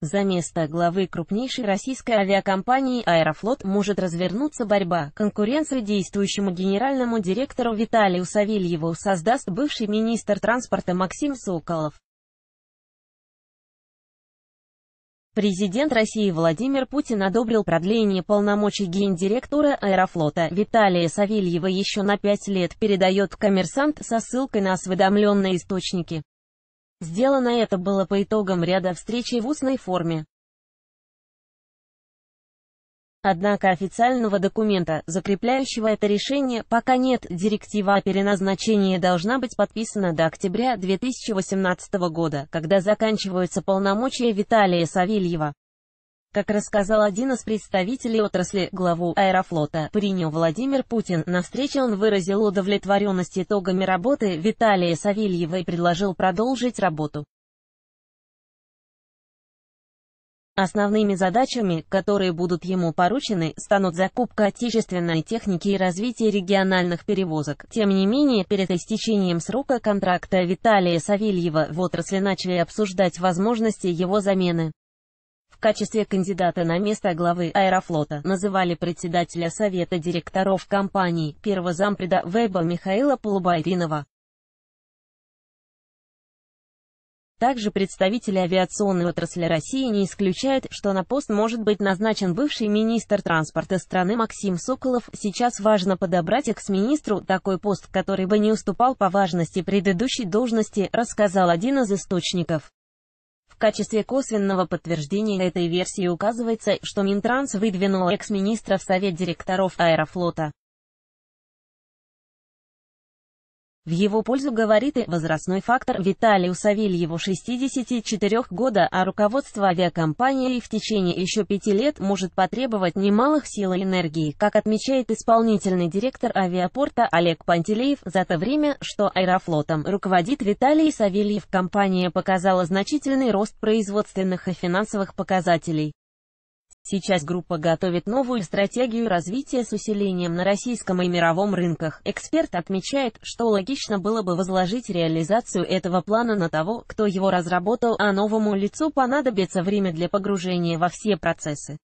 За место главы крупнейшей российской авиакомпании «Аэрофлот» может развернуться борьба. Конкуренцию действующему генеральному директору Виталию Савельеву создаст бывший министр транспорта Максим Соколов. Президент России Владимир Путин одобрил продление полномочий гендиректора Аэрофлота Виталия Савельева еще на пять лет, передает коммерсант со ссылкой на осведомленные источники. Сделано это было по итогам ряда встречей в устной форме. Однако официального документа, закрепляющего это решение, пока нет. Директива о переназначении должна быть подписана до октября 2018 года, когда заканчиваются полномочия Виталия Савельева. Как рассказал один из представителей отрасли, главу аэрофлота, принял Владимир Путин, на встрече он выразил удовлетворенность итогами работы Виталия Савельева и предложил продолжить работу. Основными задачами, которые будут ему поручены, станут закупка отечественной техники и развитие региональных перевозок. Тем не менее, перед истечением срока контракта Виталия Савельева в отрасли начали обсуждать возможности его замены качестве кандидата на место главы Аэрофлота называли председателя Совета директоров компании, первого зампреда Веба Михаила Полубайринова. Также представители авиационной отрасли России не исключают, что на пост может быть назначен бывший министр транспорта страны Максим Соколов. Сейчас важно подобрать экс-министру такой пост, который бы не уступал по важности предыдущей должности, рассказал один из источников. В качестве косвенного подтверждения этой версии указывается, что Минтранс выдвинул экс-министра в Совет директоров Аэрофлота. В его пользу говорит и возрастной фактор Виталию Савельеву 64 года, а руководство авиакомпании в течение еще пяти лет может потребовать немалых сил и энергии, как отмечает исполнительный директор авиапорта Олег Пантелеев. За то время, что Аэрофлотом руководит Виталий Савельев, компания показала значительный рост производственных и финансовых показателей. Сейчас группа готовит новую стратегию развития с усилением на российском и мировом рынках. Эксперт отмечает, что логично было бы возложить реализацию этого плана на того, кто его разработал, а новому лицу понадобится время для погружения во все процессы.